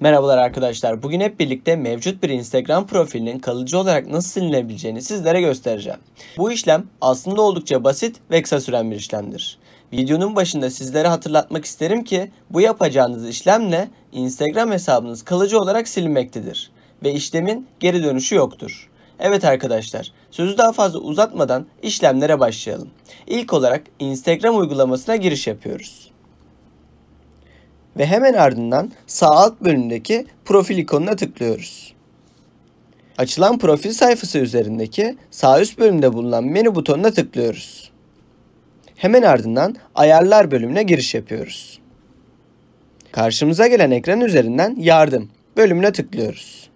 Merhabalar arkadaşlar. Bugün hep birlikte mevcut bir Instagram profilinin kalıcı olarak nasıl silinebileceğini sizlere göstereceğim. Bu işlem aslında oldukça basit ve kısa süren bir işlemdir. Videonun başında sizlere hatırlatmak isterim ki bu yapacağınız işlemle Instagram hesabınız kalıcı olarak silinmektedir ve işlemin geri dönüşü yoktur. Evet arkadaşlar, sözü daha fazla uzatmadan işlemlere başlayalım. İlk olarak Instagram uygulamasına giriş yapıyoruz ve hemen ardından sağ alt bölümdeki profil ikonuna tıklıyoruz. Açılan profil sayfası üzerindeki sağ üst bölümde bulunan menü butonuna tıklıyoruz. Hemen ardından ayarlar bölümüne giriş yapıyoruz. Karşımıza gelen ekran üzerinden yardım bölümüne tıklıyoruz.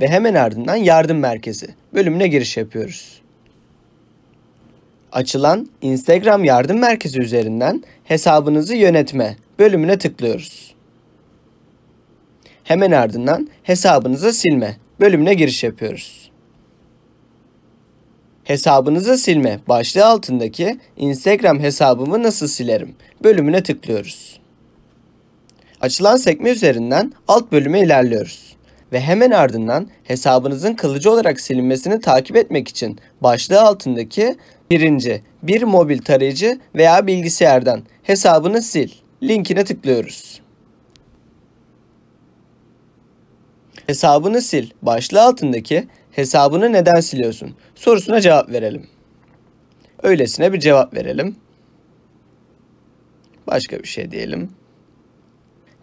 Ve hemen ardından yardım merkezi bölümüne giriş yapıyoruz. Açılan Instagram yardım merkezi üzerinden hesabınızı yönetme bölümüne tıklıyoruz. Hemen ardından hesabınıza silme bölümüne giriş yapıyoruz. Hesabınızı silme başlığı altındaki Instagram hesabımı nasıl silerim bölümüne tıklıyoruz. Açılan sekme üzerinden alt bölüme ilerliyoruz ve hemen ardından hesabınızın kalıcı olarak silinmesini takip etmek için başlığı altındaki birinci bir mobil tarayıcı veya bilgisayardan hesabını sil linkine tıklıyoruz. Hesabını sil başlığı altındaki hesabını neden siliyorsun sorusuna cevap verelim. Öylesine bir cevap verelim. Başka bir şey diyelim.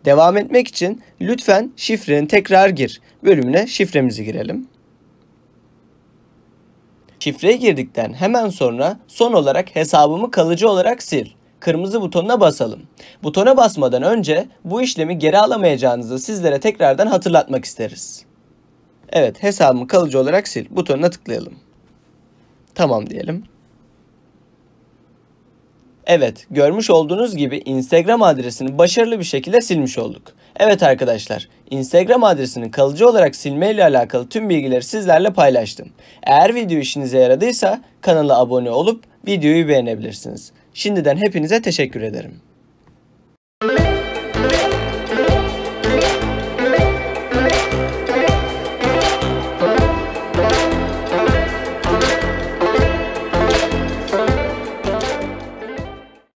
Devam etmek için lütfen şifreni tekrar gir bölümüne şifremizi girelim. Şifreyi girdikten hemen sonra son olarak hesabımı kalıcı olarak sil kırmızı butonuna basalım. Butona basmadan önce bu işlemi geri alamayacağınızı sizlere tekrardan hatırlatmak isteriz. Evet hesabımı kalıcı olarak sil. Butonuna tıklayalım. Tamam diyelim. Evet, görmüş olduğunuz gibi Instagram adresini başarılı bir şekilde silmiş olduk. Evet arkadaşlar, Instagram adresini kalıcı olarak silmeyle alakalı tüm bilgileri sizlerle paylaştım. Eğer video işinize yaradıysa kanala abone olup videoyu beğenebilirsiniz. Şimdiden hepinize teşekkür ederim.